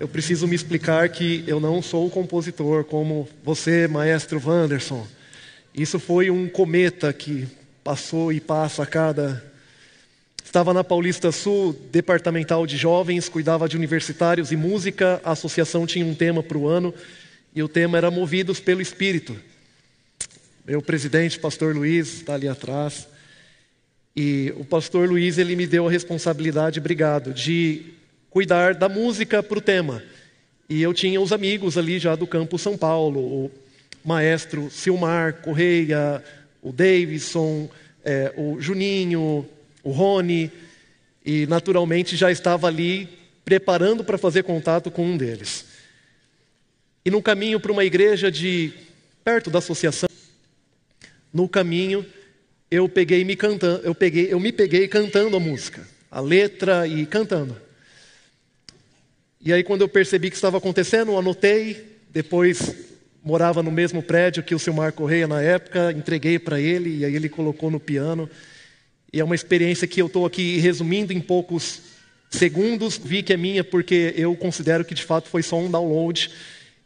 eu preciso me explicar que eu não sou um compositor como você, maestro Wanderson. Isso foi um cometa que passou e passa a cada. Estava na Paulista Sul, departamental de jovens, cuidava de universitários e música. A associação tinha um tema para o ano e o tema era Movidos pelo Espírito. Meu presidente, pastor Luiz, está ali atrás. E o pastor Luiz, ele me deu a responsabilidade, obrigado, de cuidar da música para o tema. E eu tinha os amigos ali já do campo São Paulo, o maestro Silmar Correia, o Davidson, é, o Juninho, o Rony, e naturalmente já estava ali preparando para fazer contato com um deles. E no caminho para uma igreja de perto da associação, no caminho eu peguei me cantando, eu peguei, eu me peguei cantando a música, a letra e cantando. E aí, quando eu percebi que estava acontecendo, anotei. Depois, morava no mesmo prédio que o seu Marco Correia na época, entreguei para ele e aí ele colocou no piano. E é uma experiência que eu estou aqui resumindo em poucos segundos. Vi que é minha porque eu considero que de fato foi só um download.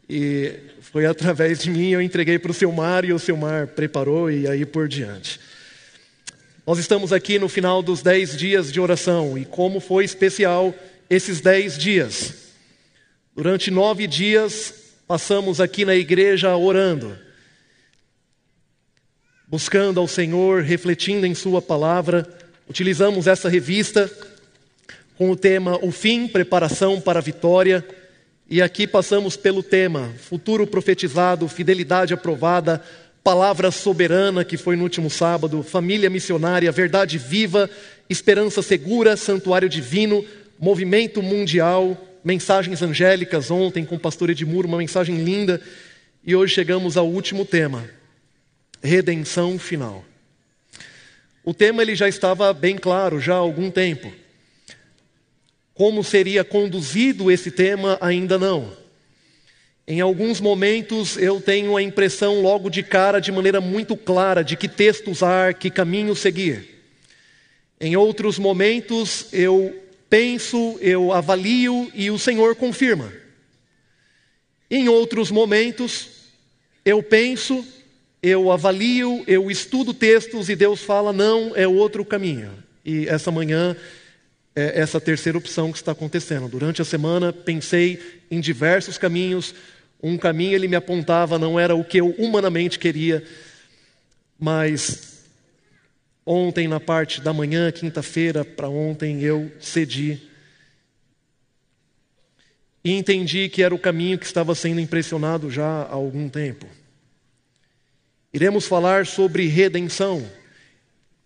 E foi através de mim eu entreguei para o seu e o seu preparou e aí por diante. Nós estamos aqui no final dos dez dias de oração e como foi especial esses dez dias. Durante nove dias, passamos aqui na igreja orando, buscando ao Senhor, refletindo em Sua palavra. Utilizamos essa revista com o tema O Fim, Preparação para a Vitória. E aqui passamos pelo tema Futuro Profetizado, Fidelidade Aprovada, Palavra Soberana, que foi no último sábado, Família Missionária, Verdade Viva, Esperança Segura, Santuário Divino, Movimento Mundial, mensagens angélicas ontem com o pastor Edmuro, uma mensagem linda. E hoje chegamos ao último tema: redenção final. O tema ele já estava bem claro já há algum tempo. Como seria conduzido esse tema ainda não. Em alguns momentos eu tenho a impressão logo de cara, de maneira muito clara, de que texto usar, que caminho seguir. Em outros momentos eu penso, eu avalio e o Senhor confirma. Em outros momentos, eu penso, eu avalio, eu estudo textos e Deus fala, não, é outro caminho. E essa manhã é essa terceira opção que está acontecendo. Durante a semana, pensei em diversos caminhos. Um caminho ele me apontava, não era o que eu humanamente queria, mas Ontem, na parte da manhã, quinta-feira para ontem, eu cedi. E entendi que era o caminho que estava sendo impressionado já há algum tempo. Iremos falar sobre redenção.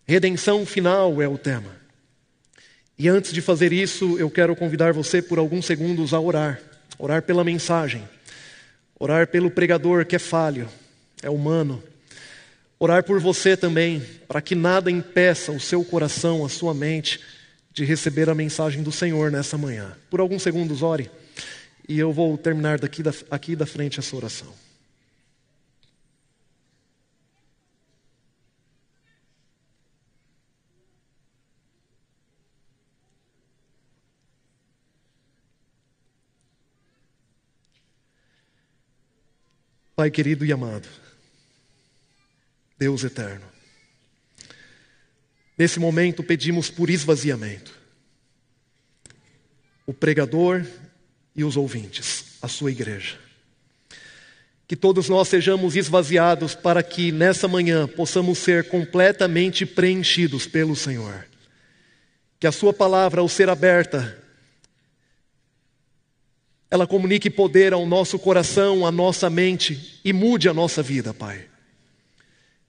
Redenção final é o tema. E antes de fazer isso, eu quero convidar você por alguns segundos a orar. Orar pela mensagem. Orar pelo pregador que é falho, é humano orar por você também, para que nada impeça o seu coração, a sua mente, de receber a mensagem do Senhor nessa manhã. Por alguns segundos, ore, e eu vou terminar daqui da, aqui da frente essa oração. Pai querido e amado, Deus eterno. Nesse momento pedimos por esvaziamento. O pregador e os ouvintes, a sua igreja. Que todos nós sejamos esvaziados para que nessa manhã possamos ser completamente preenchidos pelo Senhor. Que a Sua palavra, ao ser aberta, ela comunique poder ao nosso coração, à nossa mente e mude a nossa vida, Pai.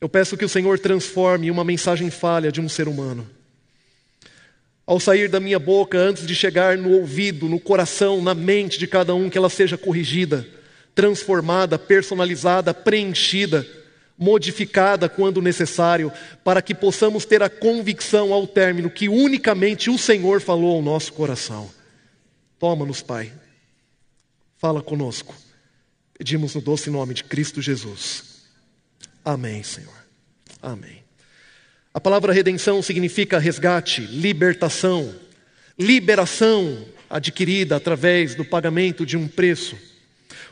Eu peço que o Senhor transforme uma mensagem falha de um ser humano. Ao sair da minha boca, antes de chegar no ouvido, no coração, na mente de cada um, que ela seja corrigida, transformada, personalizada, preenchida, modificada quando necessário, para que possamos ter a convicção ao término que unicamente o Senhor falou ao nosso coração. Toma-nos, Pai. Fala conosco. Pedimos no doce nome de Cristo Jesus. Amém, Senhor. Amém. A palavra redenção significa resgate, libertação, liberação adquirida através do pagamento de um preço.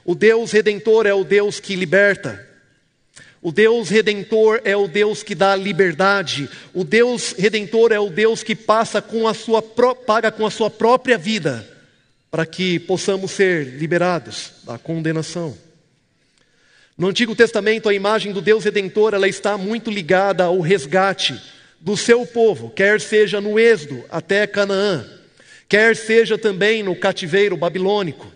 O Deus redentor é o Deus que liberta. O Deus redentor é o Deus que dá liberdade. O Deus redentor é o Deus que passa com a sua paga com a sua própria vida para que possamos ser liberados da condenação. No Antigo Testamento, a imagem do Deus redentor ela está muito ligada ao resgate do seu povo, quer seja no Êxodo até Canaã, quer seja também no cativeiro babilônico.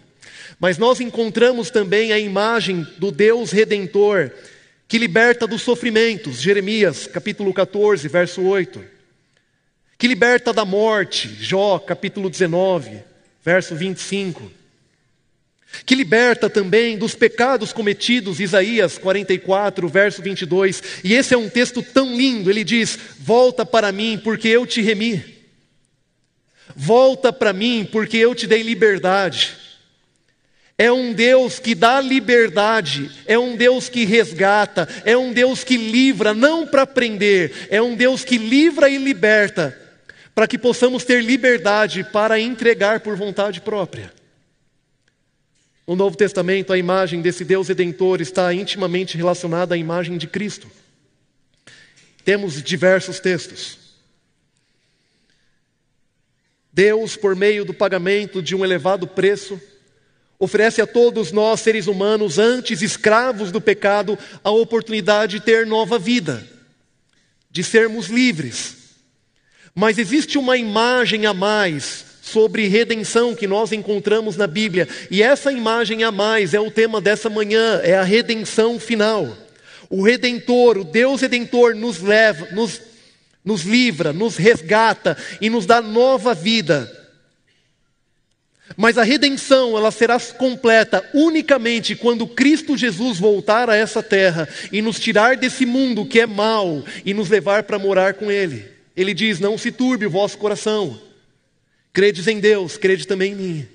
Mas nós encontramos também a imagem do Deus redentor que liberta dos sofrimentos, Jeremias capítulo 14, verso 8. Que liberta da morte, Jó capítulo 19, verso 25 que liberta também dos pecados cometidos, Isaías 44, verso 22. E esse é um texto tão lindo, ele diz: Volta para mim, porque eu te remi. Volta para mim, porque eu te dei liberdade. É um Deus que dá liberdade, é um Deus que resgata, é um Deus que livra, não para prender, é um Deus que livra e liberta, para que possamos ter liberdade para entregar por vontade própria. No Novo Testamento, a imagem desse Deus redentor está intimamente relacionada à imagem de Cristo. Temos diversos textos. Deus, por meio do pagamento de um elevado preço, oferece a todos nós, seres humanos, antes escravos do pecado, a oportunidade de ter nova vida, de sermos livres. Mas existe uma imagem a mais sobre redenção que nós encontramos na Bíblia. E essa imagem a mais é o tema dessa manhã, é a redenção final. O Redentor, o Deus Redentor, nos leva, nos, nos livra, nos resgata e nos dá nova vida. Mas a redenção ela será completa unicamente quando Cristo Jesus voltar a essa terra e nos tirar desse mundo que é mau e nos levar para morar com Ele. Ele diz: Não se turbe o vosso coração. Credes em Deus, crede também em mim.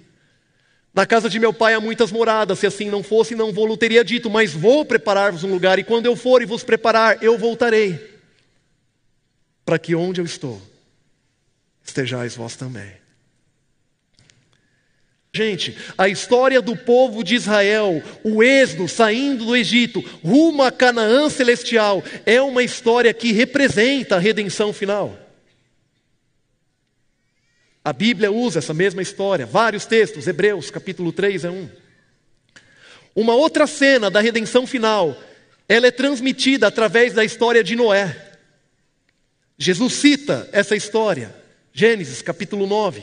Na casa de meu pai há muitas moradas, se assim não fosse, não vou teria dito, mas vou preparar-vos um lugar, e quando eu for e vos preparar, eu voltarei, para que onde eu estou, estejais vós também. Gente, a história do povo de Israel, o êxodo saindo do Egito rumo a Canaã celestial, é uma história que representa a redenção final. A Bíblia usa essa mesma história, vários textos, Hebreus capítulo 3 é um. Uma outra cena da redenção final, ela é transmitida através da história de Noé. Jesus cita essa história, Gênesis capítulo 9.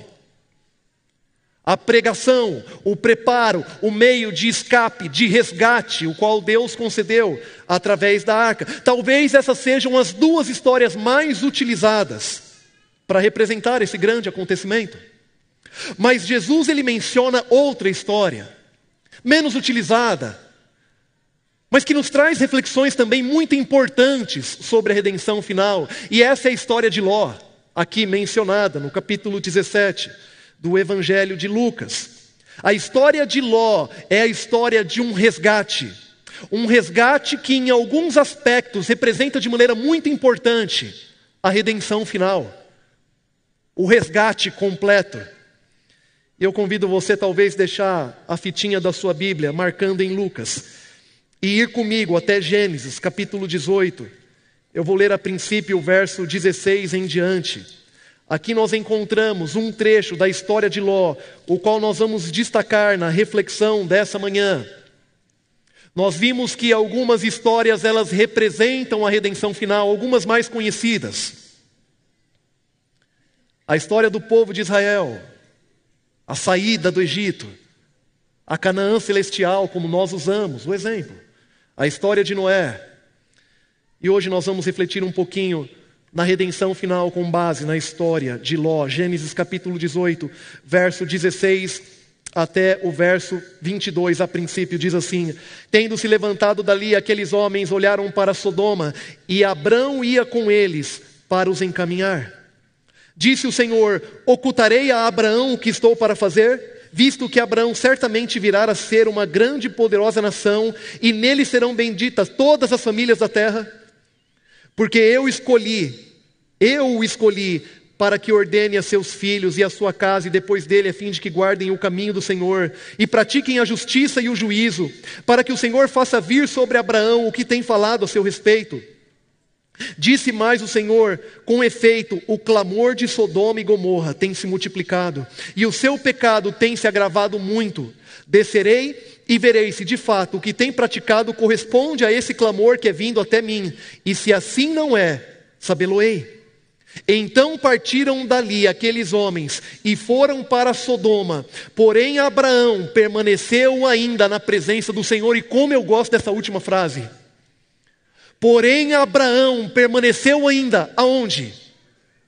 A pregação, o preparo, o meio de escape, de resgate, o qual Deus concedeu através da arca. Talvez essas sejam as duas histórias mais utilizadas para representar esse grande acontecimento. Mas Jesus ele menciona outra história, menos utilizada, mas que nos traz reflexões também muito importantes sobre a redenção final. E essa é a história de Ló, aqui mencionada no capítulo 17 do Evangelho de Lucas. A história de Ló é a história de um resgate. Um resgate que, em alguns aspectos, representa de maneira muito importante a redenção final o resgate completo. Eu convido você, talvez, deixar a fitinha da sua Bíblia marcando em Lucas e ir comigo até Gênesis, capítulo 18. Eu vou ler a princípio o verso 16 em diante. Aqui nós encontramos um trecho da história de Ló, o qual nós vamos destacar na reflexão dessa manhã. Nós vimos que algumas histórias elas representam a redenção final, algumas mais conhecidas a história do povo de Israel, a saída do Egito, a Canaã celestial, como nós usamos, o exemplo, a história de Noé. E hoje nós vamos refletir um pouquinho na redenção final com base na história de Ló, Gênesis capítulo 18, verso 16 até o verso 22, a princípio, diz assim: Tendo se levantado dali, aqueles homens olharam para Sodoma, e Abrão ia com eles para os encaminhar. Disse o Senhor: Ocultarei a Abraão o que estou para fazer, visto que Abraão certamente virá a ser uma grande e poderosa nação, e nele serão benditas todas as famílias da terra. Porque eu escolhi, eu o escolhi para que ordene a seus filhos e a sua casa e depois dele, a fim de que guardem o caminho do Senhor e pratiquem a justiça e o juízo, para que o Senhor faça vir sobre Abraão o que tem falado a seu respeito. Disse mais o Senhor: com efeito, o clamor de Sodoma e Gomorra tem se multiplicado, e o seu pecado tem se agravado muito. Descerei e verei se de fato o que tem praticado corresponde a esse clamor que é vindo até mim, e se assim não é, sabê-lo-ei. Então partiram dali aqueles homens e foram para Sodoma. Porém, Abraão permaneceu ainda na presença do Senhor, e como eu gosto dessa última frase. Porém, Abraão permaneceu ainda aonde?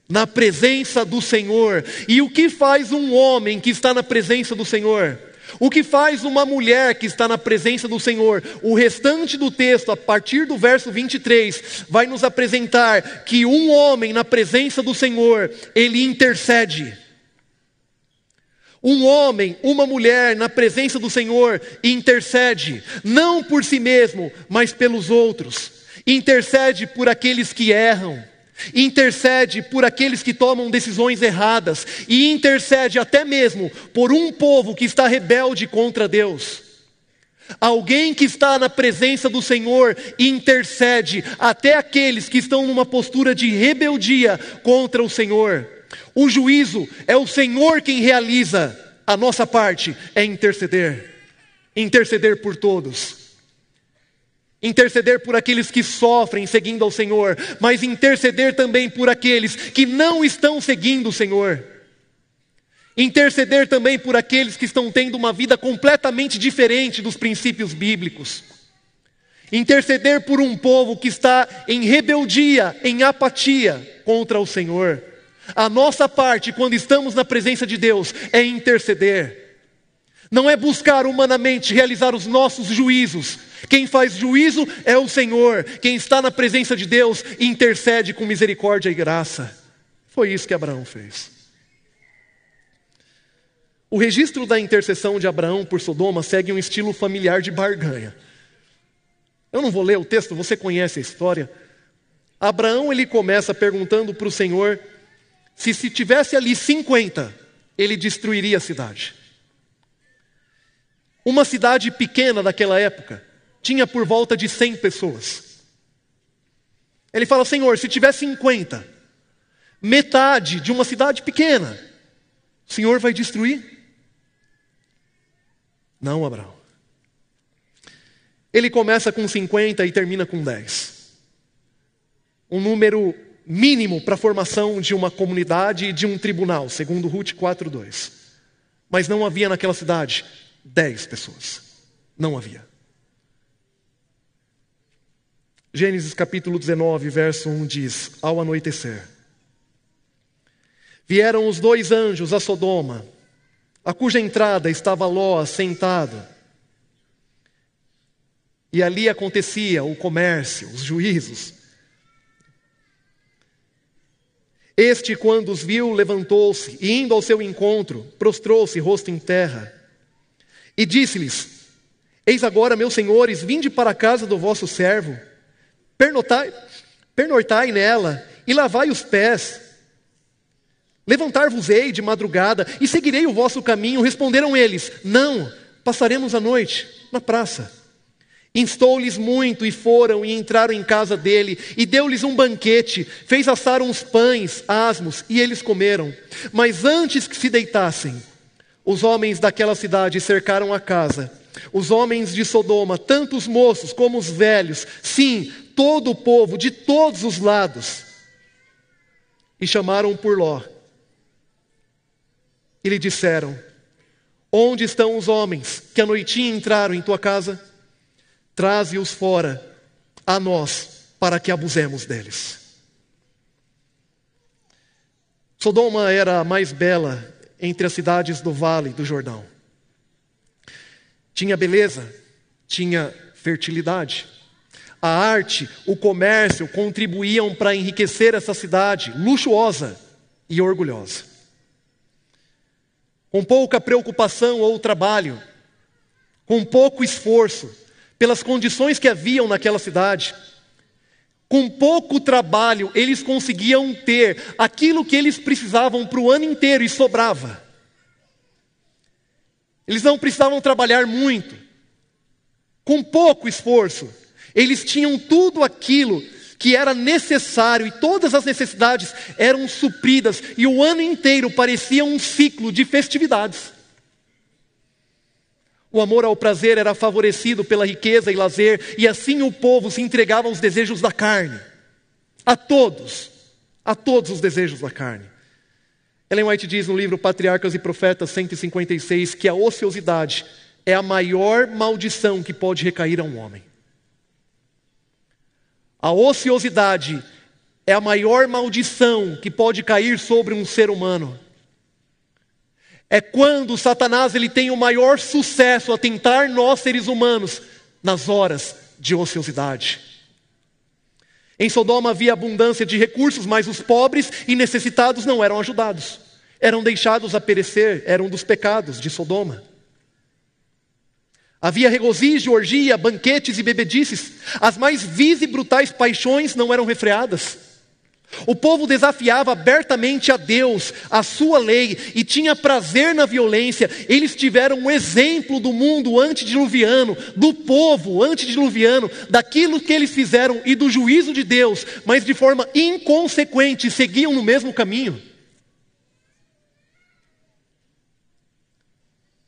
Na presença do Senhor. E o que faz um homem que está na presença do Senhor? O que faz uma mulher que está na presença do Senhor? O restante do texto, a partir do verso 23, vai nos apresentar que um homem na presença do Senhor, ele intercede. Um homem, uma mulher na presença do Senhor intercede, não por si mesmo, mas pelos outros intercede por aqueles que erram, intercede por aqueles que tomam decisões erradas, e intercede até mesmo por um povo que está rebelde contra Deus. Alguém que está na presença do Senhor intercede até aqueles que estão numa postura de rebeldia contra o Senhor. O juízo é o Senhor quem realiza, a nossa parte é interceder interceder por todos interceder por aqueles que sofrem seguindo ao Senhor, mas interceder também por aqueles que não estão seguindo o Senhor. Interceder também por aqueles que estão tendo uma vida completamente diferente dos princípios bíblicos. Interceder por um povo que está em rebeldia, em apatia contra o Senhor. A nossa parte, quando estamos na presença de Deus, é interceder. Não é buscar humanamente realizar os nossos juízos. Quem faz juízo é o Senhor. Quem está na presença de Deus intercede com misericórdia e graça. Foi isso que Abraão fez. O registro da intercessão de Abraão por Sodoma segue um estilo familiar de barganha. Eu não vou ler o texto, você conhece a história. Abraão ele começa perguntando para o Senhor se se tivesse ali 50, ele destruiria a cidade. Uma cidade pequena daquela época tinha por volta de 100 pessoas. Ele fala: Senhor, se tiver 50, metade de uma cidade pequena, o Senhor vai destruir? Não, Abraão. Ele começa com 50 e termina com 10. Um número mínimo para a formação de uma comunidade e de um tribunal, segundo Ruth 4:2. Mas não havia naquela cidade Dez pessoas. Não havia. Gênesis capítulo 19, verso 1 diz: Ao anoitecer, vieram os dois anjos a Sodoma, a cuja entrada estava Ló sentado. E ali acontecia o comércio, os juízos. Este, quando os viu, levantou-se e, indo ao seu encontro, prostrou-se rosto em terra e disse-lhes: Eis agora, meus senhores, vinde para a casa do vosso servo, pernotai, nela e lavai os pés. Levantar-vos-ei de madrugada e seguirei o vosso caminho. Responderam eles: Não, passaremos a noite na praça. Instou-lhes muito e foram e entraram em casa dele e deu-lhes um banquete, fez assar uns pães, asmos, e eles comeram. Mas antes que se deitassem, os homens daquela cidade cercaram a casa. Os homens de Sodoma, tanto os moços como os velhos, sim, todo o povo, de todos os lados. E chamaram por Ló. E lhe disseram: Onde estão os homens que à noitinha entraram em tua casa? Traze-os fora a nós, para que abusemos deles. Sodoma era a mais bela entre as cidades do vale do Jordão. Tinha beleza, tinha fertilidade. A arte, o comércio contribuíam para enriquecer essa cidade luxuosa e orgulhosa. Com pouca preocupação ou trabalho, com pouco esforço, pelas condições que haviam naquela cidade, com pouco trabalho, eles conseguiam ter aquilo que eles precisavam para o ano inteiro e sobrava. Eles não precisavam trabalhar muito. Com pouco esforço, eles tinham tudo aquilo que era necessário e todas as necessidades eram supridas, e o ano inteiro parecia um ciclo de festividades. O amor ao prazer era favorecido pela riqueza e lazer, e assim o povo se entregava aos desejos da carne. A todos, a todos os desejos da carne. Ellen White diz no livro Patriarcas e Profetas 156 que a ociosidade é a maior maldição que pode recair a um homem. A ociosidade é a maior maldição que pode cair sobre um ser humano é quando Satanás ele tem o maior sucesso a tentar nós seres humanos nas horas de ociosidade. Em Sodoma havia abundância de recursos, mas os pobres e necessitados não eram ajudados. Eram deixados a perecer, era um dos pecados de Sodoma. Havia regozijo, orgia, banquetes e bebedices. As mais vis e brutais paixões não eram refreadas. O povo desafiava abertamente a Deus, a sua lei, e tinha prazer na violência. Eles tiveram um exemplo do mundo antediluviano, do povo antediluviano, daquilo que eles fizeram e do juízo de Deus, mas de forma inconsequente, seguiam no mesmo caminho.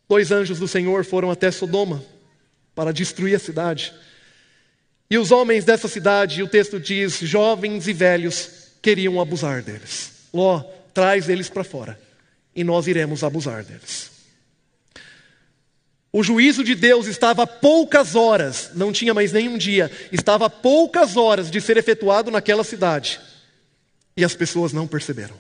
Dois anjos do Senhor foram até Sodoma para destruir a cidade. E os homens dessa cidade, o texto diz, jovens e velhos, queriam abusar deles. Ló, traz eles para fora e nós iremos abusar deles. O juízo de Deus estava a poucas horas, não tinha mais nenhum dia, estava a poucas horas de ser efetuado naquela cidade. E as pessoas não perceberam.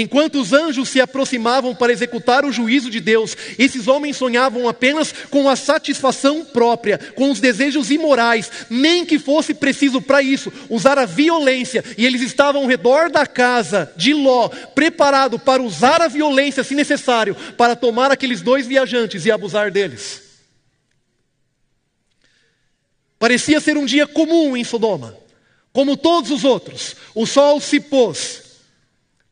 Enquanto os anjos se aproximavam para executar o juízo de Deus, esses homens sonhavam apenas com a satisfação própria, com os desejos imorais, nem que fosse preciso para isso usar a violência. E eles estavam ao redor da casa de Ló, preparado para usar a violência, se necessário, para tomar aqueles dois viajantes e abusar deles. Parecia ser um dia comum em Sodoma, como todos os outros. O sol se pôs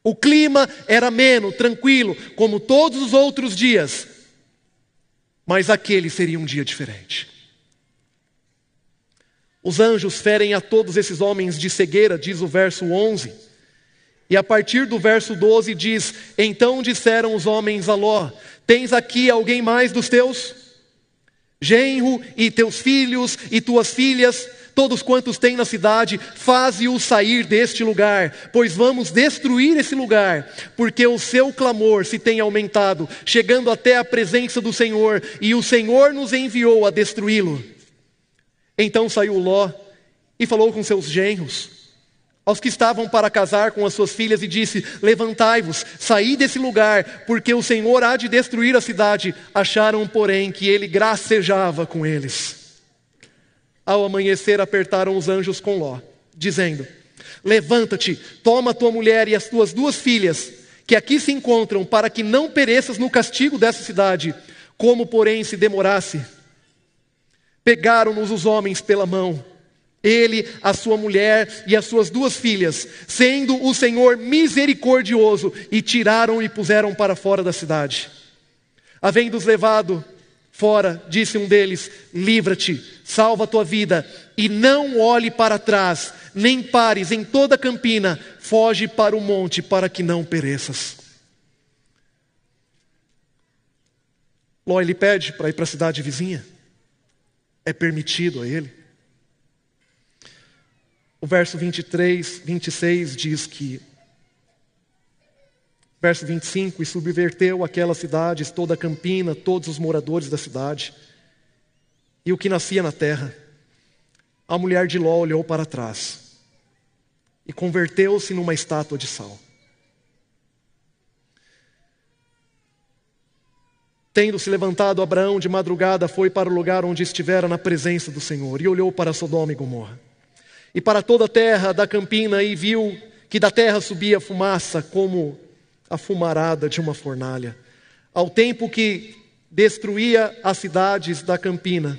o clima era ameno, tranquilo, como todos os outros dias. Mas aquele seria um dia diferente. Os anjos ferem a todos esses homens de cegueira, diz o verso 11. E a partir do verso 12 diz: Então disseram os homens a Ló: Tens aqui alguém mais dos teus? Genro e teus filhos e tuas filhas, Todos quantos têm na cidade, faze-os sair deste lugar, pois vamos destruir esse lugar, porque o seu clamor se tem aumentado, chegando até a presença do Senhor, e o Senhor nos enviou a destruí-lo. Então saiu Ló e falou com seus genros, aos que estavam para casar com as suas filhas, e disse: Levantai-vos, saí desse lugar, porque o Senhor há de destruir a cidade. Acharam, porém, que ele gracejava com eles. Ao amanhecer, apertaram os anjos com Ló, dizendo: Levanta-te, toma tua mulher e as tuas duas filhas, que aqui se encontram, para que não pereças no castigo dessa cidade. Como, porém, se demorasse, pegaram-nos os homens pela mão, ele, a sua mulher e as suas duas filhas, sendo o Senhor misericordioso, e tiraram e puseram para fora da cidade. Havendo-os levado, Fora, disse um deles, livra-te, salva a tua vida, e não olhe para trás, nem pares em toda a campina, foge para o monte, para que não pereças. Ló ele pede para ir para a cidade vizinha, é permitido a ele. O verso 23, 26 diz que Verso 25: E subverteu aquelas cidades toda a campina, todos os moradores da cidade, e o que nascia na terra. A mulher de Ló olhou para trás e converteu-se numa estátua de sal. Tendo se levantado, Abraão de madrugada foi para o lugar onde estivera na presença do Senhor e olhou para Sodoma e Gomorra. E para toda a terra da campina e viu que da terra subia fumaça como a fumarada de uma fornalha, ao tempo que destruía as cidades da campina.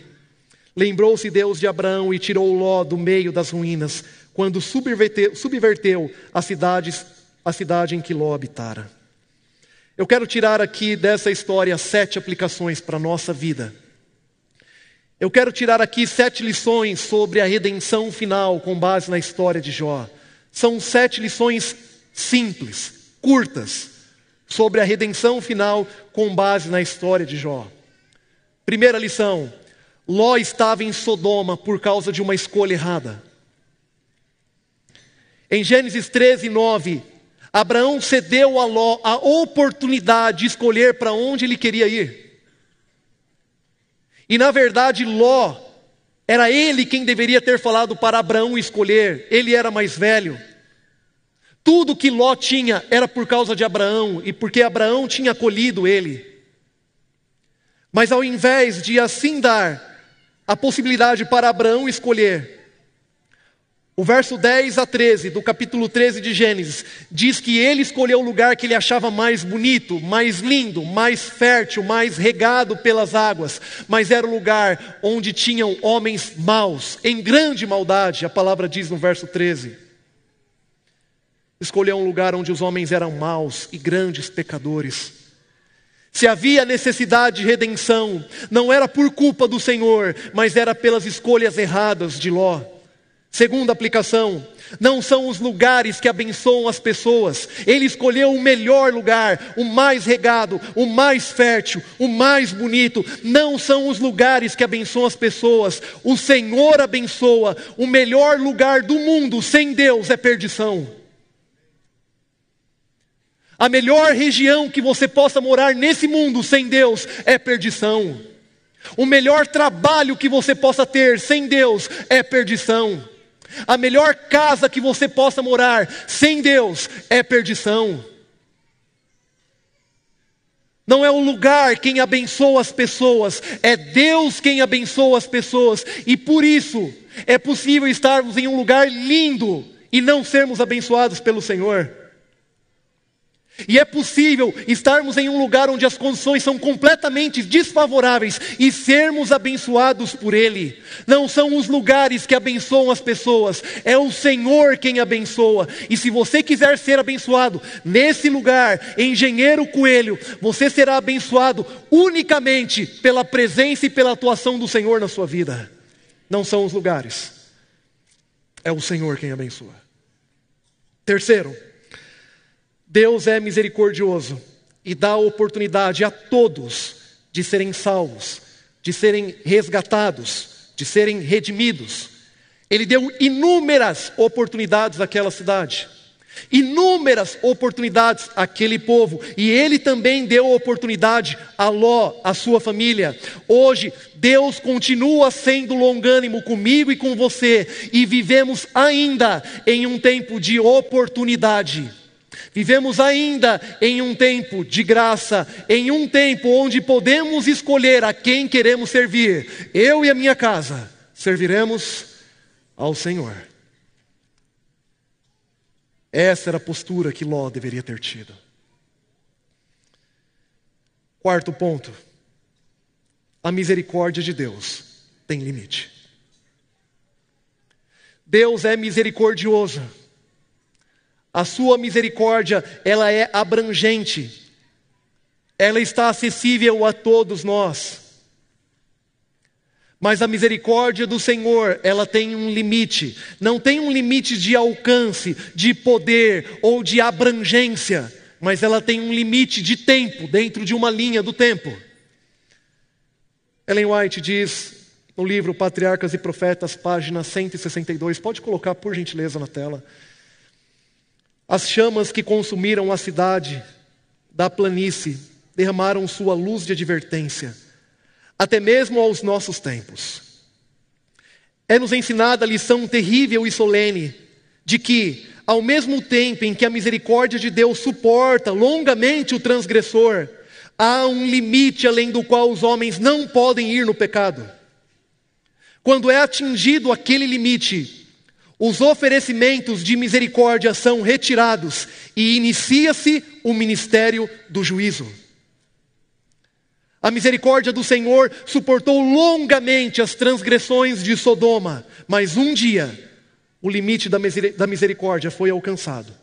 Lembrou-se Deus de Abraão e tirou Ló do meio das ruínas, quando subverteu, subverteu as cidades, a cidade em que Ló habitara. Eu quero tirar aqui dessa história sete aplicações para a nossa vida. Eu quero tirar aqui sete lições sobre a redenção final com base na história de Jó. São sete lições simples, curtas sobre a redenção final com base na história de Jó. Primeira lição: Ló estava em Sodoma por causa de uma escolha errada. Em Gênesis 13, 9, Abraão cedeu a Ló a oportunidade de escolher para onde ele queria ir. E na verdade, Ló era ele quem deveria ter falado para Abraão escolher, ele era mais velho. Tudo que Ló tinha era por causa de Abraão e porque Abraão tinha acolhido ele. Mas ao invés de assim dar a possibilidade para Abraão escolher, o verso 10 a 13 do capítulo 13 de Gênesis diz que ele escolheu o lugar que ele achava mais bonito, mais lindo, mais fértil, mais regado pelas águas, mas era o lugar onde tinham homens maus, em grande maldade, a palavra diz no verso 13 escolheu um lugar onde os homens eram maus e grandes pecadores. Se havia necessidade de redenção, não era por culpa do Senhor, mas era pelas escolhas erradas de Ló. Segunda aplicação, não são os lugares que abençoam as pessoas. Ele escolheu o melhor lugar, o mais regado, o mais fértil, o mais bonito. Não são os lugares que abençoam as pessoas. O Senhor abençoa. O melhor lugar do mundo sem Deus é perdição. A melhor região que você possa morar nesse mundo sem Deus é perdição. O melhor trabalho que você possa ter sem Deus é perdição. A melhor casa que você possa morar sem Deus é perdição. Não é o lugar quem abençoa as pessoas, é Deus quem abençoa as pessoas, e por isso é possível estarmos em um lugar lindo e não sermos abençoados pelo Senhor. E é possível estarmos em um lugar onde as condições são completamente desfavoráveis e sermos abençoados por Ele. Não são os lugares que abençoam as pessoas, é o Senhor quem abençoa. E se você quiser ser abençoado nesse lugar, Engenheiro Coelho, você será abençoado unicamente pela presença e pela atuação do Senhor na sua vida. Não são os lugares, é o Senhor quem abençoa. Terceiro, Deus é misericordioso e dá oportunidade a todos de serem salvos, de serem resgatados, de serem redimidos. Ele deu inúmeras oportunidades àquela cidade, inúmeras oportunidades àquele povo, e ele também deu oportunidade a Ló, a sua família. Hoje, Deus continua sendo longânimo comigo e com você, e vivemos ainda em um tempo de oportunidade. Vivemos ainda em um tempo de graça, em um tempo onde podemos escolher a quem queremos servir. Eu e a minha casa serviremos ao Senhor. Essa era a postura que Ló deveria ter tido. Quarto ponto: a misericórdia de Deus tem limite. Deus é misericordioso. A sua misericórdia, ela é abrangente. Ela está acessível a todos nós. Mas a misericórdia do Senhor, ela tem um limite. Não tem um limite de alcance, de poder ou de abrangência, mas ela tem um limite de tempo, dentro de uma linha do tempo. Ellen White diz no livro Patriarcas e Profetas, página 162, pode colocar por gentileza na tela. As chamas que consumiram a cidade da planície derramaram sua luz de advertência, até mesmo aos nossos tempos. É-nos ensinada a lição terrível e solene de que, ao mesmo tempo em que a misericórdia de Deus suporta longamente o transgressor, há um limite além do qual os homens não podem ir no pecado. Quando é atingido aquele limite, os oferecimentos de misericórdia são retirados e inicia-se o ministério do juízo. A misericórdia do Senhor suportou longamente as transgressões de Sodoma, mas um dia o limite da misericórdia foi alcançado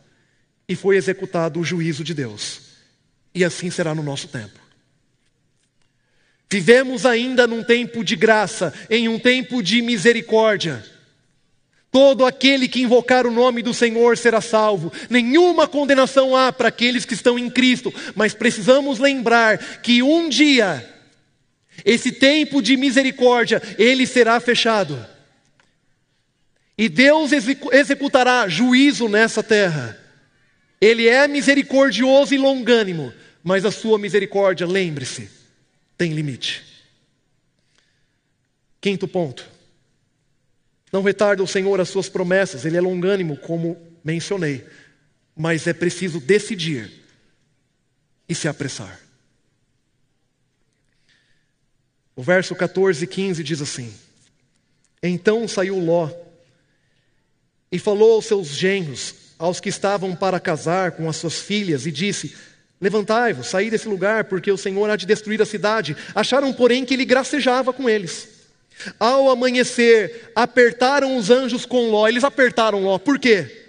e foi executado o juízo de Deus. E assim será no nosso tempo. Vivemos ainda num tempo de graça, em um tempo de misericórdia. Todo aquele que invocar o nome do Senhor será salvo. Nenhuma condenação há para aqueles que estão em Cristo, mas precisamos lembrar que um dia esse tempo de misericórdia ele será fechado. E Deus executará juízo nessa terra. Ele é misericordioso e longânimo, mas a sua misericórdia, lembre-se, tem limite. Quinto ponto. Não retarda o Senhor as suas promessas, ele é longânimo, como mencionei, mas é preciso decidir e se apressar. O verso 14 e 15 diz assim: Então saiu Ló e falou aos seus genros, aos que estavam para casar com as suas filhas, e disse: Levantai-vos, saí desse lugar, porque o Senhor há de destruir a cidade. Acharam, porém, que ele gracejava com eles. Ao amanhecer, apertaram os anjos com Ló. Eles apertaram Ló, por quê?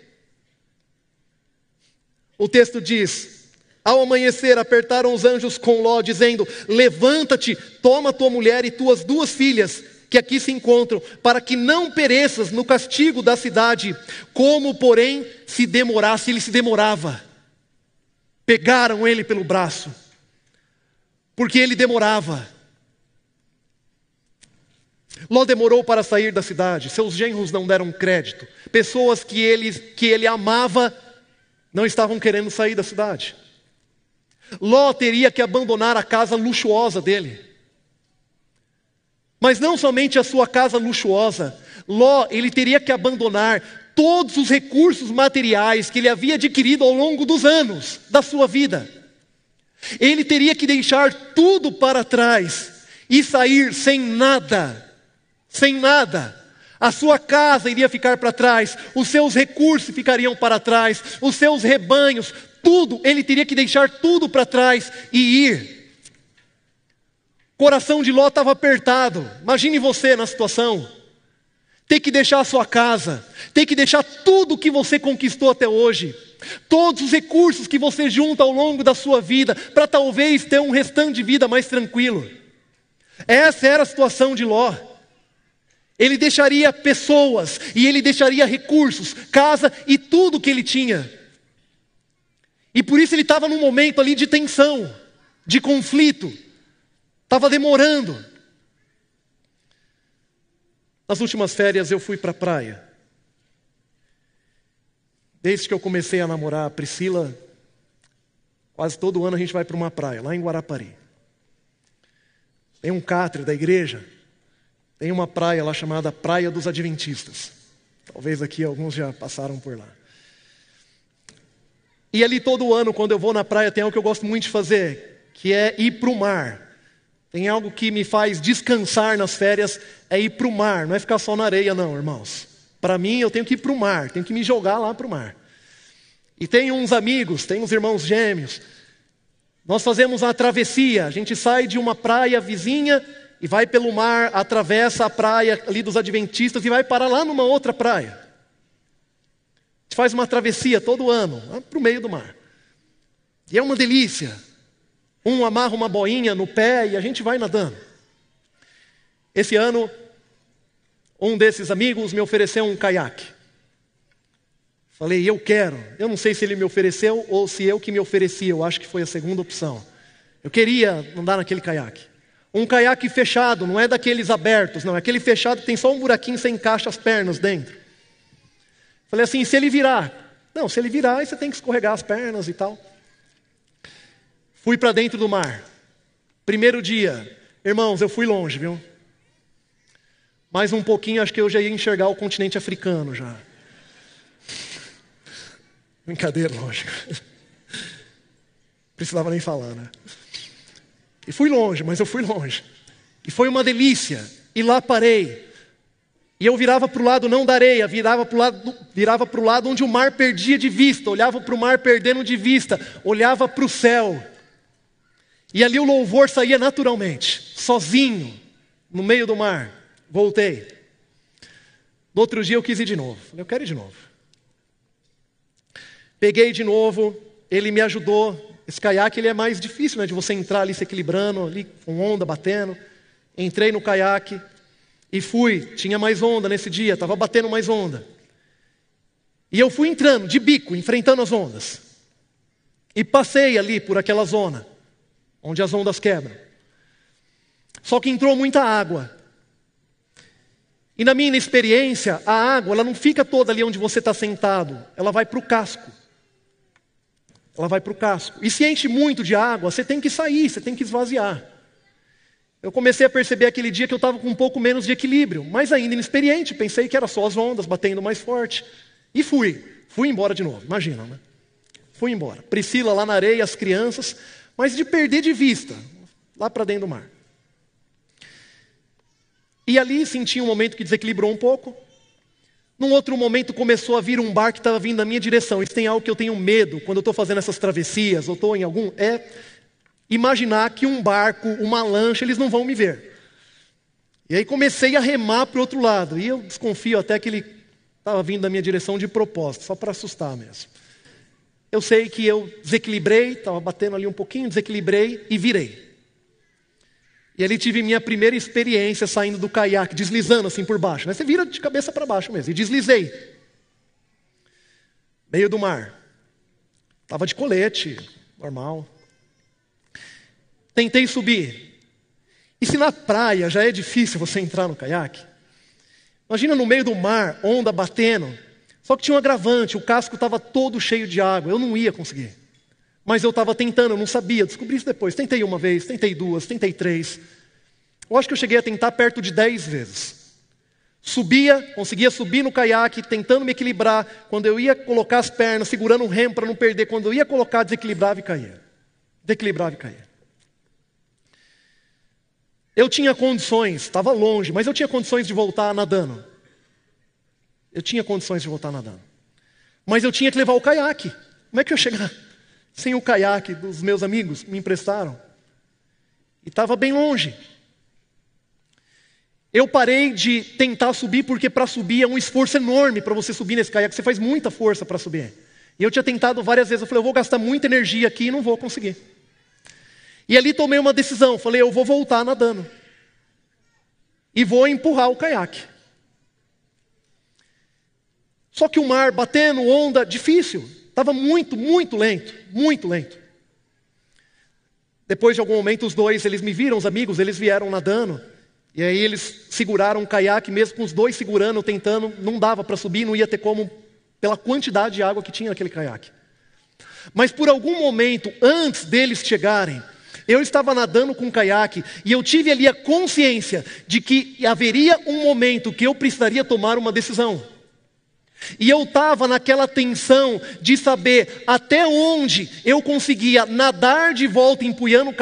O texto diz: Ao amanhecer, apertaram os anjos com Ló, dizendo: Levanta-te, toma tua mulher e tuas duas filhas, que aqui se encontram, para que não pereças no castigo da cidade. Como, porém, se demorasse, ele se demorava. Pegaram ele pelo braço, porque ele demorava. Ló demorou para sair da cidade, seus genros não deram crédito. Pessoas que ele, que ele amava não estavam querendo sair da cidade. Ló teria que abandonar a casa luxuosa dele. Mas não somente a sua casa luxuosa, Ló ele teria que abandonar todos os recursos materiais que ele havia adquirido ao longo dos anos da sua vida. Ele teria que deixar tudo para trás e sair sem nada sem nada. A sua casa iria ficar para trás, os seus recursos ficariam para trás, os seus rebanhos, tudo, ele teria que deixar tudo para trás e ir. Coração de Ló estava apertado. Imagine você na situação. Tem que deixar a sua casa, tem que deixar tudo que você conquistou até hoje, todos os recursos que você junta ao longo da sua vida, para talvez ter um restante de vida mais tranquilo. Essa era a situação de Ló. Ele deixaria pessoas e ele deixaria recursos, casa e tudo que ele tinha. E por isso ele estava num momento ali de tensão, de conflito, estava demorando. Nas últimas férias eu fui para a praia. Desde que eu comecei a namorar a Priscila, quase todo ano a gente vai para uma praia, lá em Guarapari. Tem um catre da igreja tem uma praia lá chamada Praia dos Adventistas. Talvez aqui alguns já passaram por lá. E ali todo ano, quando eu vou na praia, tem algo que eu gosto muito de fazer, que é ir para o mar. Tem algo que me faz descansar nas férias, é ir para o mar, não é ficar só na areia, não, irmãos. Para mim, eu tenho que ir para o mar, tenho que me jogar lá para o mar. E tem uns amigos, tem uns irmãos gêmeos. Nós fazemos a travessia, a gente sai de uma praia vizinha e vai pelo mar, atravessa a praia ali dos Adventistas e vai parar lá numa outra praia. Faz uma travessia todo ano, para o meio do mar. E é uma delícia. Um amarra uma boinha no pé e a gente vai nadando. Esse ano, um desses amigos me ofereceu um caiaque. Falei, eu quero. Eu não sei se ele me ofereceu ou se eu que me ofereci, eu acho que foi a segunda opção. Eu queria andar naquele caiaque um caiaque fechado, não é daqueles abertos, não, é aquele fechado que tem só um buraquinho, você encaixa as pernas dentro. Falei assim, se ele virar? Não, se ele virar, aí você tem que escorregar as pernas e tal. Fui para dentro do mar. Primeiro dia, irmãos, eu fui longe, viu? Mais um pouquinho, acho que eu já ia enxergar o continente africano já. Brincadeira, lógico. Precisava nem falar, né? E fui longe, mas eu fui longe. E foi uma delícia. E lá parei. E eu virava para o lado não da areia, virava para o lado, virava para o lado onde o mar perdia de vista, olhava para o mar perdendo de vista, olhava para o céu. E ali o louvor saía naturalmente, sozinho, no meio do mar. Voltei. No outro dia eu quis ir de novo. Falei, eu quero ir de novo. Peguei de novo, ele me ajudou, esse caiaque ele é mais difícil, né? De você entrar ali se equilibrando, ali com onda batendo. Entrei no caiaque e fui. Tinha mais onda nesse dia, estava batendo mais onda. E eu fui entrando de bico, enfrentando as ondas. E passei ali por aquela zona, onde as ondas quebram. Só que entrou muita água. E na minha experiência, a água ela não fica toda ali onde você está sentado, ela vai para o casco ela vai para o casco. E se enche muito de água, você tem que sair, você tem que esvaziar. Eu comecei a perceber aquele dia que eu estava com um pouco menos de equilíbrio, mas ainda inexperiente, pensei que era só as ondas batendo mais forte. E fui, fui embora de novo, imagina, né? Fui embora. Priscila lá na areia, as crianças, mas de perder de vista, lá para dentro do mar. E ali senti um momento que desequilibrou um pouco, num outro momento começou a vir um barco que estava vindo na minha direção. Isso tem algo que eu tenho medo quando eu estou fazendo essas travessias ou estou em algum. É imaginar que um barco, uma lancha, eles não vão me ver. E aí comecei a remar para o outro lado. E eu desconfio até que ele estava vindo na minha direção de propósito, só para assustar mesmo. Eu sei que eu desequilibrei, estava batendo ali um pouquinho, desequilibrei e virei. E ali tive minha primeira experiência saindo do caiaque, deslizando assim por baixo. Né? Você vira de cabeça para baixo mesmo. E deslizei. Meio do mar. Estava de colete, normal. Tentei subir. E se na praia já é difícil você entrar no caiaque, imagina no meio do mar, onda batendo. Só que tinha um agravante, o casco estava todo cheio de água. Eu não ia conseguir. Mas eu estava tentando, eu não sabia, descobri isso depois. Tentei uma vez, tentei duas, tentei três. Eu acho que eu cheguei a tentar perto de dez vezes. Subia, conseguia subir no caiaque, tentando me equilibrar. Quando eu ia colocar as pernas, segurando o remo para não perder. Quando eu ia colocar, desequilibrava e caía. Desequilibrava e caía. Eu tinha condições, estava longe, mas eu tinha condições de voltar nadando. Eu tinha condições de voltar nadando. Mas eu tinha que levar o caiaque. Como é que eu ia chegar? sem o caiaque dos meus amigos, me emprestaram. E estava bem longe. Eu parei de tentar subir, porque para subir é um esforço enorme para você subir nesse caiaque, você faz muita força para subir. E eu tinha tentado várias vezes, eu falei, eu vou gastar muita energia aqui e não vou conseguir. E ali tomei uma decisão, falei, eu vou voltar nadando. E vou empurrar o caiaque. Só que o mar batendo, onda, difícil. Estava muito, muito lento, muito lento. Depois de algum momento, os dois, eles me viram, os amigos, eles vieram nadando. E aí eles seguraram o caiaque, mesmo com os dois segurando, tentando, não dava para subir, não ia ter como, pela quantidade de água que tinha naquele caiaque. Mas por algum momento, antes deles chegarem, eu estava nadando com o caiaque e eu tive ali a consciência de que haveria um momento que eu precisaria tomar uma decisão. E eu estava naquela tensão de saber até onde eu conseguia nadar de volta empurrando,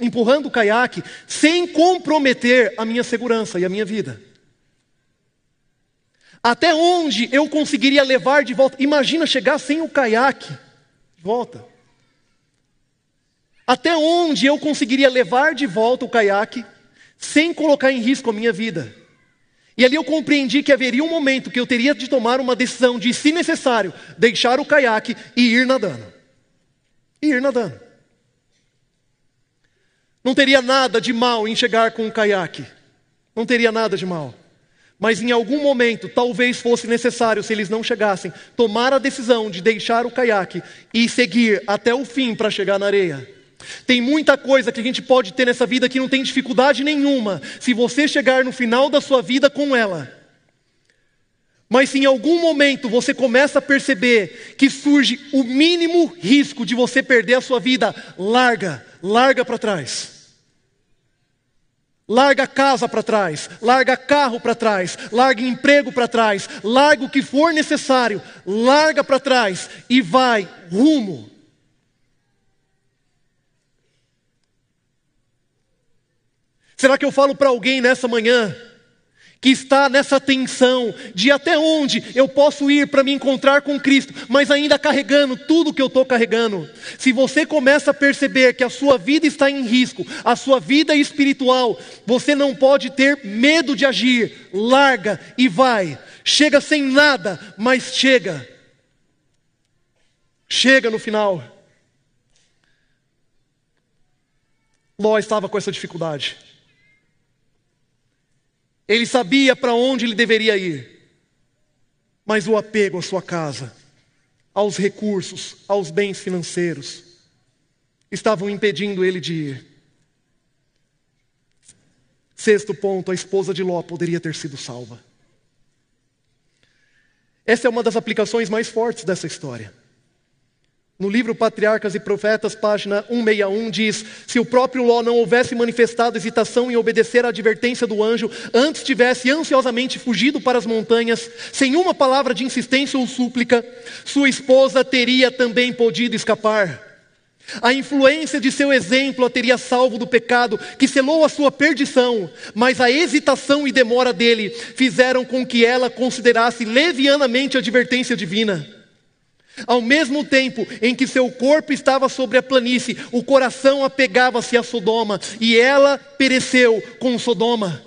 empurrando o caiaque sem comprometer a minha segurança e a minha vida. Até onde eu conseguiria levar de volta? Imagina chegar sem o caiaque de volta. Até onde eu conseguiria levar de volta o caiaque sem colocar em risco a minha vida? E ali eu compreendi que haveria um momento que eu teria de tomar uma decisão de, se necessário, deixar o caiaque e ir nadando. E ir nadando. Não teria nada de mal em chegar com o caiaque. Não teria nada de mal. Mas em algum momento, talvez fosse necessário, se eles não chegassem, tomar a decisão de deixar o caiaque e seguir até o fim para chegar na areia. Tem muita coisa que a gente pode ter nessa vida que não tem dificuldade nenhuma, se você chegar no final da sua vida com ela. Mas se em algum momento você começa a perceber que surge o mínimo risco de você perder a sua vida, larga, larga para trás. Larga casa para trás, larga carro para trás, larga emprego para trás, larga o que for necessário, larga para trás e vai rumo Será que eu falo para alguém nessa manhã que está nessa tensão de até onde eu posso ir para me encontrar com Cristo, mas ainda carregando tudo que eu estou carregando? Se você começa a perceber que a sua vida está em risco, a sua vida espiritual, você não pode ter medo de agir, larga e vai. Chega sem nada, mas chega. Chega no final. Ló estava com essa dificuldade. Ele sabia para onde ele deveria ir. Mas o apego à sua casa, aos recursos, aos bens financeiros, estavam impedindo ele de ir. Sexto ponto, a esposa de Ló poderia ter sido salva. Essa é uma das aplicações mais fortes dessa história. No livro Patriarcas e Profetas, página 161, diz: Se o próprio Ló não houvesse manifestado hesitação em obedecer à advertência do anjo, antes tivesse ansiosamente fugido para as montanhas, sem uma palavra de insistência ou súplica, sua esposa teria também podido escapar. A influência de seu exemplo a teria salvo do pecado, que selou a sua perdição, mas a hesitação e demora dele fizeram com que ela considerasse levianamente a advertência divina. Ao mesmo tempo em que seu corpo estava sobre a planície, o coração apegava-se a Sodoma e ela pereceu com Sodoma.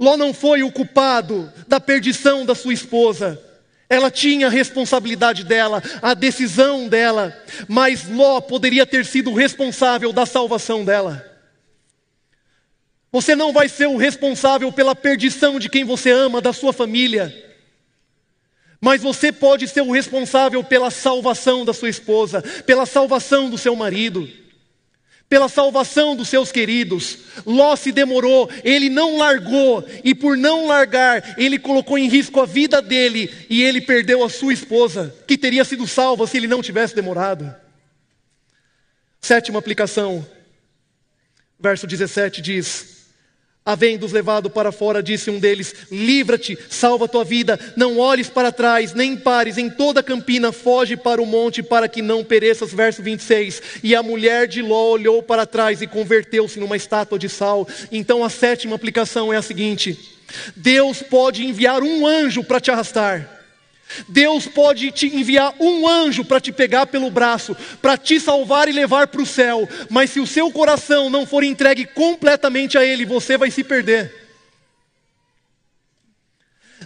Ló não foi o culpado da perdição da sua esposa. Ela tinha a responsabilidade dela, a decisão dela, mas Ló poderia ter sido o responsável da salvação dela. Você não vai ser o responsável pela perdição de quem você ama, da sua família. Mas você pode ser o responsável pela salvação da sua esposa, pela salvação do seu marido, pela salvação dos seus queridos. Ló se demorou, ele não largou, e por não largar, ele colocou em risco a vida dele e ele perdeu a sua esposa, que teria sido salva se ele não tivesse demorado. Sétima aplicação, verso 17 diz: Havendo-os levado para fora, disse um deles: Livra-te, salva tua vida, não olhes para trás, nem pares, em toda a campina, foge para o monte, para que não pereças. Verso 26. E a mulher de Ló olhou para trás e converteu-se numa estátua de sal. Então a sétima aplicação é a seguinte: Deus pode enviar um anjo para te arrastar. Deus pode te enviar um anjo para te pegar pelo braço, para te salvar e levar para o céu, mas se o seu coração não for entregue completamente a Ele, você vai se perder.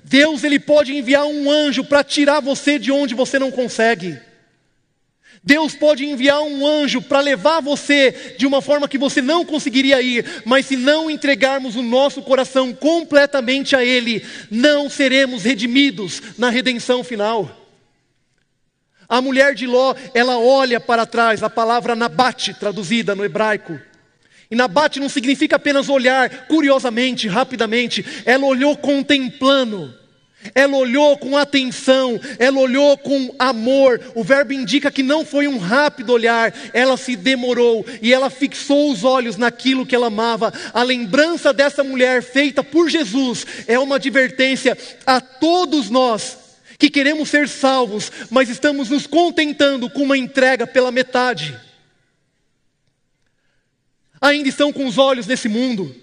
Deus ele pode enviar um anjo para tirar você de onde você não consegue. Deus pode enviar um anjo para levar você de uma forma que você não conseguiria ir, mas se não entregarmos o nosso coração completamente a Ele, não seremos redimidos na redenção final. A mulher de Ló, ela olha para trás, a palavra Nabate, traduzida no hebraico. E Nabate não significa apenas olhar curiosamente, rapidamente, ela olhou contemplando. Ela olhou com atenção, ela olhou com amor. O verbo indica que não foi um rápido olhar, ela se demorou e ela fixou os olhos naquilo que ela amava. A lembrança dessa mulher feita por Jesus é uma advertência a todos nós que queremos ser salvos, mas estamos nos contentando com uma entrega pela metade. Ainda estão com os olhos nesse mundo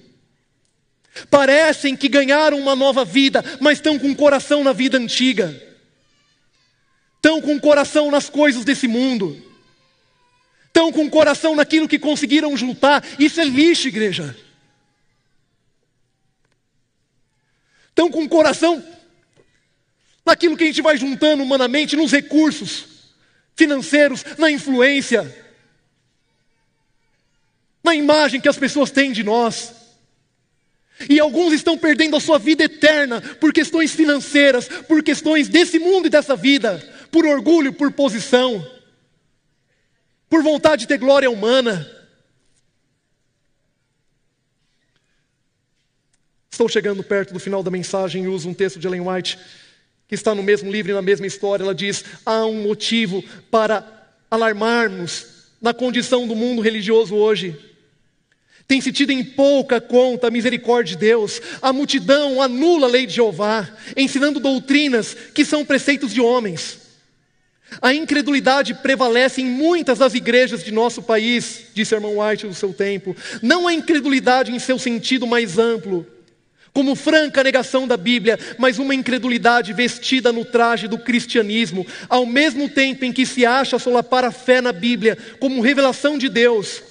Parecem que ganharam uma nova vida, mas estão com o coração na vida antiga. Estão com o coração nas coisas desse mundo. Estão com o coração naquilo que conseguiram juntar. Isso é lixo, igreja. Estão com o coração naquilo que a gente vai juntando humanamente, nos recursos financeiros, na influência, na imagem que as pessoas têm de nós. E alguns estão perdendo a sua vida eterna por questões financeiras, por questões desse mundo e dessa vida, por orgulho, por posição, por vontade de ter glória humana. Estou chegando perto do final da mensagem e uso um texto de Ellen White, que está no mesmo livro e na mesma história. Ela diz: há um motivo para alarmarmos na condição do mundo religioso hoje. Tem se tido em pouca conta a misericórdia de Deus. A multidão anula a lei de Jeová, ensinando doutrinas que são preceitos de homens. A incredulidade prevalece em muitas das igrejas de nosso país, disse irmão White no seu tempo. Não a incredulidade em seu sentido mais amplo, como franca negação da Bíblia, mas uma incredulidade vestida no traje do cristianismo, ao mesmo tempo em que se acha solapar a fé na Bíblia como revelação de Deus,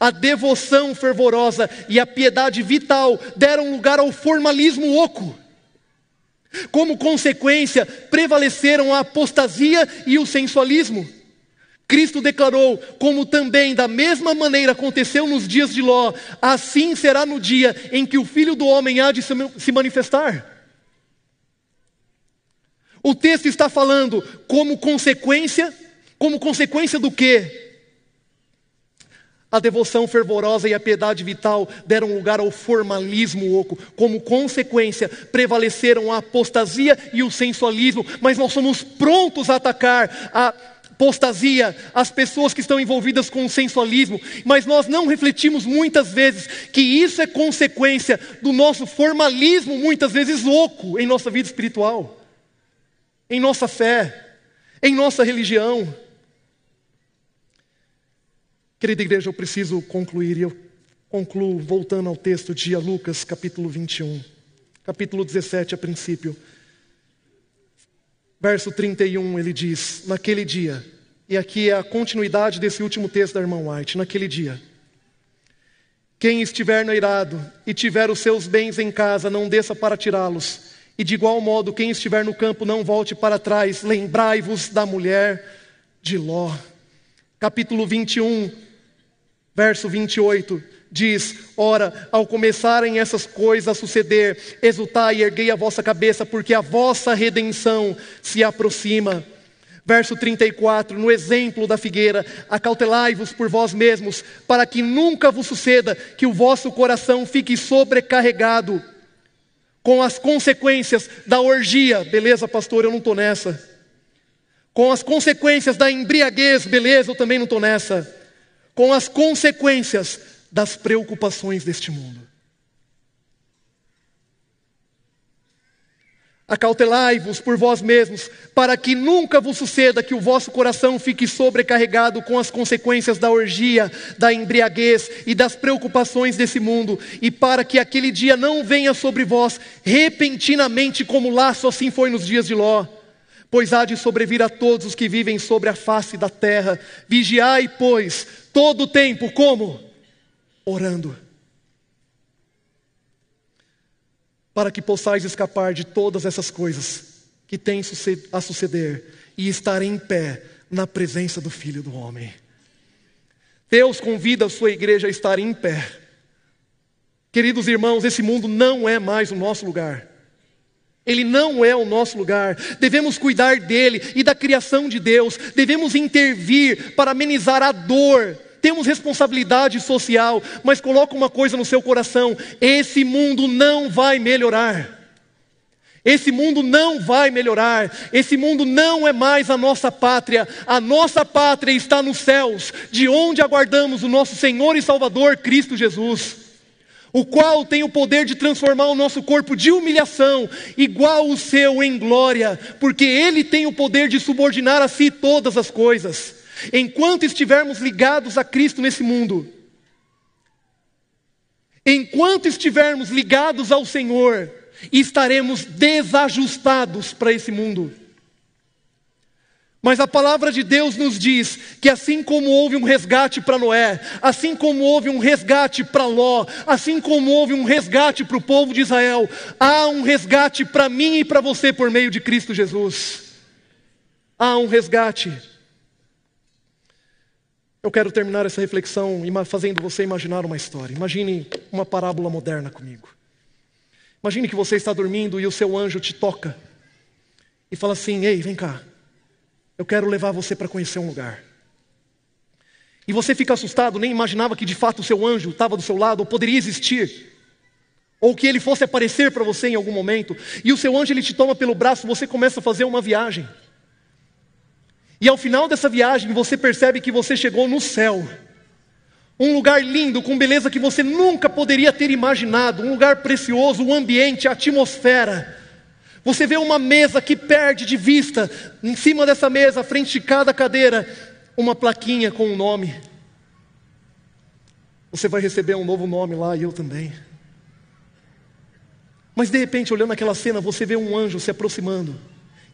a devoção fervorosa e a piedade vital deram lugar ao formalismo oco. Como consequência, prevaleceram a apostasia e o sensualismo. Cristo declarou, como também da mesma maneira aconteceu nos dias de Ló, assim será no dia em que o filho do homem há de se manifestar. O texto está falando como consequência, como consequência do que? A devoção fervorosa e a piedade vital deram lugar ao formalismo oco. Como consequência, prevaleceram a apostasia e o sensualismo, mas nós somos prontos a atacar a apostasia, as pessoas que estão envolvidas com o sensualismo, mas nós não refletimos muitas vezes que isso é consequência do nosso formalismo, muitas vezes oco, em nossa vida espiritual, em nossa fé, em nossa religião. Querida igreja, eu preciso concluir e eu concluo voltando ao texto de Lucas, capítulo 21, capítulo 17 a princípio. Verso 31, ele diz: Naquele dia, e aqui é a continuidade desse último texto da irmã White, naquele dia. Quem estiver no irado e tiver os seus bens em casa, não desça para tirá-los. E de igual modo, quem estiver no campo, não volte para trás. Lembrai-vos da mulher de Ló capítulo 21, verso 28, diz: Ora, ao começarem essas coisas a suceder, exultai e erguei a vossa cabeça, porque a vossa redenção se aproxima. Verso 34, no exemplo da figueira, acautelai-vos por vós mesmos, para que nunca vos suceda que o vosso coração fique sobrecarregado com as consequências da orgia. Beleza, pastor, eu não estou nessa com as consequências da embriaguez, beleza, eu também não estou nessa, com as consequências das preocupações deste mundo. Acautelai-vos por vós mesmos, para que nunca vos suceda que o vosso coração fique sobrecarregado com as consequências da orgia, da embriaguez e das preocupações desse mundo, e para que aquele dia não venha sobre vós repentinamente como lá assim foi nos dias de Ló pois há de sobrevir a todos os que vivem sobre a face da terra. Vigiai, pois, todo o tempo, como? Orando. Para que possais escapar de todas essas coisas que têm a suceder e estar em pé na presença do Filho do Homem. Deus convida a sua igreja a estar em pé. Queridos irmãos, esse mundo não é mais o nosso lugar. Ele não é o nosso lugar. Devemos cuidar dele e da criação de Deus. Devemos intervir para amenizar a dor. Temos responsabilidade social, mas coloca uma coisa no seu coração: esse mundo não vai melhorar. Esse mundo não vai melhorar. Esse mundo não é mais a nossa pátria. A nossa pátria está nos céus, de onde aguardamos o nosso Senhor e Salvador Cristo Jesus o qual tem o poder de transformar o nosso corpo de humilhação, igual o seu em glória, porque ele tem o poder de subordinar a si todas as coisas. Enquanto estivermos ligados a Cristo nesse mundo, enquanto estivermos ligados ao Senhor, estaremos desajustados para esse mundo. Mas a palavra de Deus nos diz que assim como houve um resgate para Noé, assim como houve um resgate para Ló, assim como houve um resgate para o povo de Israel, há um resgate para mim e para você por meio de Cristo Jesus. Há um resgate. Eu quero terminar essa reflexão fazendo você imaginar uma história. Imagine uma parábola moderna comigo. Imagine que você está dormindo e o seu anjo te toca e fala assim: Ei, vem cá eu quero levar você para conhecer um lugar. E você fica assustado, nem imaginava que de fato o seu anjo estava do seu lado, ou poderia existir, ou que ele fosse aparecer para você em algum momento. E o seu anjo ele te toma pelo braço, você começa a fazer uma viagem. E ao final dessa viagem você percebe que você chegou no céu. Um lugar lindo, com beleza que você nunca poderia ter imaginado, um lugar precioso, o um ambiente, a atmosfera. Você vê uma mesa que perde de vista, em cima dessa mesa, frente de cada cadeira, uma plaquinha com um nome. Você vai receber um novo nome lá e eu também. Mas de repente, olhando aquela cena, você vê um anjo se aproximando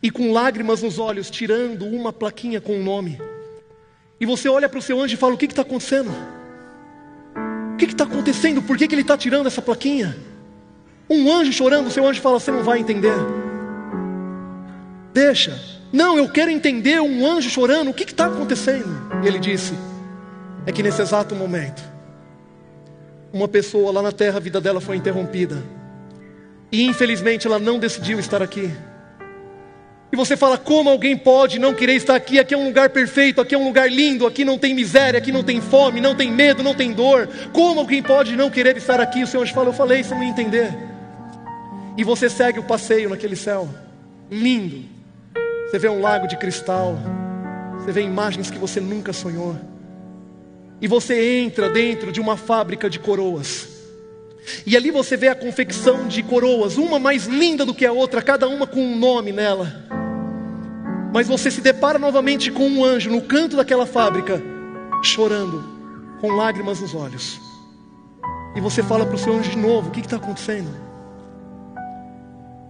e com lágrimas nos olhos, tirando uma plaquinha com um nome. E você olha para o seu anjo e fala: O que está acontecendo? O que está acontecendo? Por que, que ele está tirando essa plaquinha? Um anjo chorando, o seu anjo fala: Você não vai entender. Deixa. Não, eu quero entender um anjo chorando, o que está acontecendo? E ele disse: É que nesse exato momento, uma pessoa lá na terra, a vida dela foi interrompida. E infelizmente ela não decidiu estar aqui. E você fala: Como alguém pode não querer estar aqui? Aqui é um lugar perfeito, aqui é um lugar lindo, aqui não tem miséria, aqui não tem fome, não tem medo, não tem dor. Como alguém pode não querer estar aqui? O Senhor te fala: Eu falei, você não ia entender. E você segue o passeio naquele céu lindo você vê um lago de cristal. Você vê imagens que você nunca sonhou. E você entra dentro de uma fábrica de coroas. E ali você vê a confecção de coroas, uma mais linda do que a outra, cada uma com um nome nela. Mas você se depara novamente com um anjo no canto daquela fábrica, chorando, com lágrimas nos olhos. E você fala para o seu anjo de novo: O que está acontecendo?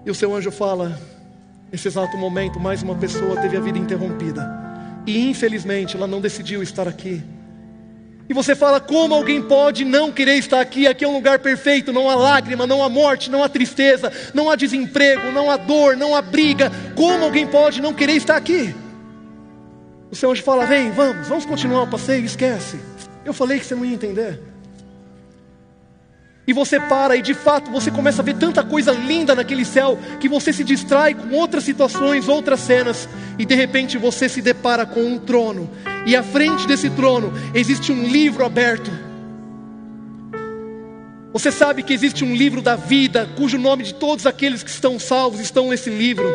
E o seu anjo fala: Nesse exato momento, mais uma pessoa teve a vida interrompida. E infelizmente ela não decidiu estar aqui. E você fala: como alguém pode não querer estar aqui? Aqui é um lugar perfeito, não há lágrima, não há morte, não há tristeza, não há desemprego, não há dor, não há briga. Como alguém pode não querer estar aqui? O Senhor hoje fala: vem, vamos, vamos continuar o passeio, esquece. Eu falei que você não ia entender. E você para e de fato você começa a ver tanta coisa linda naquele céu que você se distrai com outras situações, outras cenas, e de repente você se depara com um trono. E à frente desse trono existe um livro aberto. Você sabe que existe um livro da vida, cujo nome de todos aqueles que estão salvos estão nesse livro.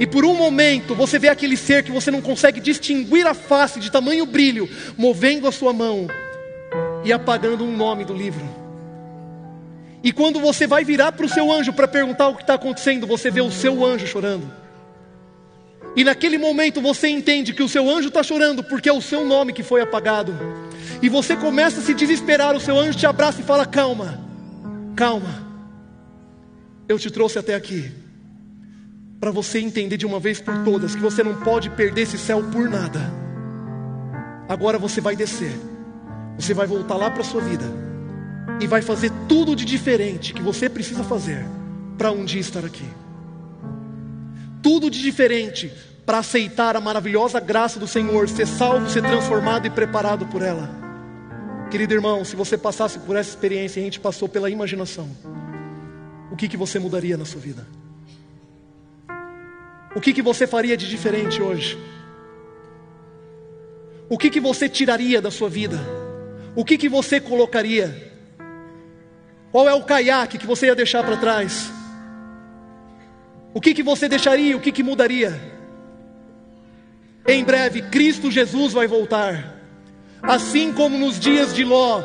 E por um momento você vê aquele ser que você não consegue distinguir a face de tamanho brilho, movendo a sua mão e apagando um nome do livro. E quando você vai virar para o seu anjo para perguntar o que está acontecendo, você vê o seu anjo chorando. E naquele momento você entende que o seu anjo está chorando porque é o seu nome que foi apagado. E você começa a se desesperar, o seu anjo te abraça e fala: Calma, calma, eu te trouxe até aqui. Para você entender de uma vez por todas que você não pode perder esse céu por nada. Agora você vai descer, você vai voltar lá para a sua vida e vai fazer tudo de diferente que você precisa fazer para um dia estar aqui. Tudo de diferente para aceitar a maravilhosa graça do Senhor, ser salvo, ser transformado e preparado por ela. Querido irmão, se você passasse por essa experiência e a gente passou pela imaginação, o que, que você mudaria na sua vida? O que, que você faria de diferente hoje? O que, que você tiraria da sua vida? O que, que você colocaria? Qual é o caiaque que você ia deixar para trás? O que, que você deixaria? O que, que mudaria? Em breve, Cristo Jesus vai voltar. Assim como nos dias de Ló,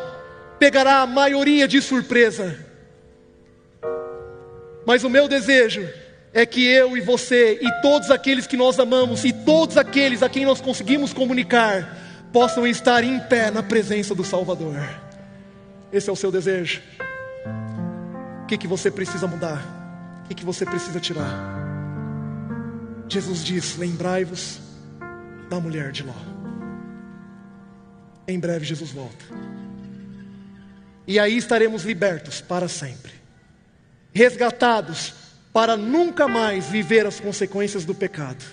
pegará a maioria de surpresa. Mas o meu desejo é que eu e você, e todos aqueles que nós amamos, e todos aqueles a quem nós conseguimos comunicar, possam estar em pé na presença do Salvador. Esse é o seu desejo. O que, que você precisa mudar? O que, que você precisa tirar? Jesus diz: Lembrai-vos da mulher de Ló. Em breve Jesus volta. E aí estaremos libertos para sempre, resgatados para nunca mais viver as consequências do pecado.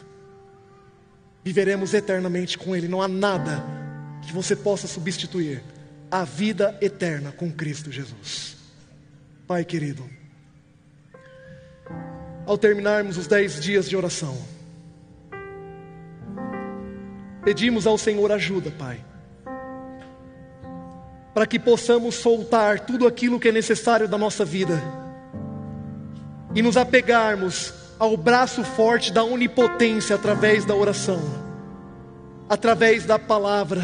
Viveremos eternamente com Ele, não há nada que você possa substituir a vida eterna com Cristo Jesus. Pai querido, ao terminarmos os dez dias de oração, pedimos ao Senhor ajuda, Pai, para que possamos soltar tudo aquilo que é necessário da nossa vida e nos apegarmos ao braço forte da onipotência através da oração, através da palavra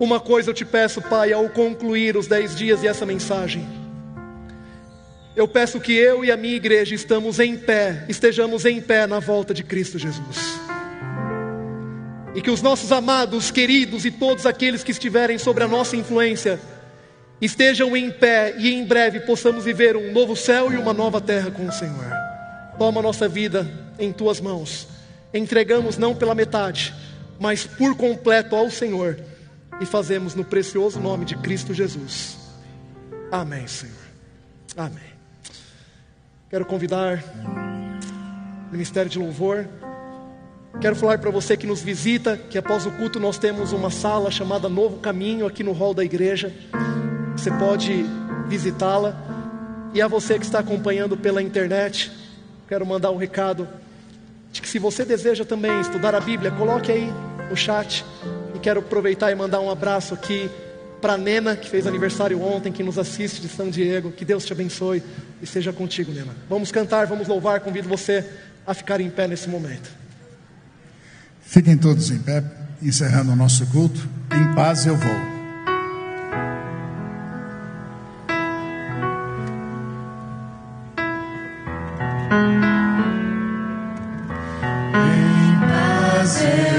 uma coisa eu te peço, Pai, ao concluir os dez dias e essa mensagem. Eu peço que eu e a minha igreja estamos em pé, estejamos em pé na volta de Cristo Jesus. E que os nossos amados, queridos e todos aqueles que estiverem sobre a nossa influência estejam em pé e em breve possamos viver um novo céu e uma nova terra com o Senhor. Toma nossa vida em tuas mãos. Entregamos não pela metade, mas por completo ao Senhor e fazemos no precioso nome de Cristo Jesus. Amém, Senhor. Amém. Quero convidar o Ministério de Louvor. Quero falar para você que nos visita que após o culto nós temos uma sala chamada Novo Caminho aqui no hall da igreja. Você pode visitá-la. E a você que está acompanhando pela internet, quero mandar um recado de que se você deseja também estudar a Bíblia, coloque aí no chat quero aproveitar e mandar um abraço aqui para Nena, que fez aniversário ontem, que nos assiste de São Diego. Que Deus te abençoe e seja contigo, Nena. Vamos cantar, vamos louvar. Convido você a ficar em pé nesse momento. Fiquem todos em pé, encerrando o nosso culto. Em paz eu vou. Em paz eu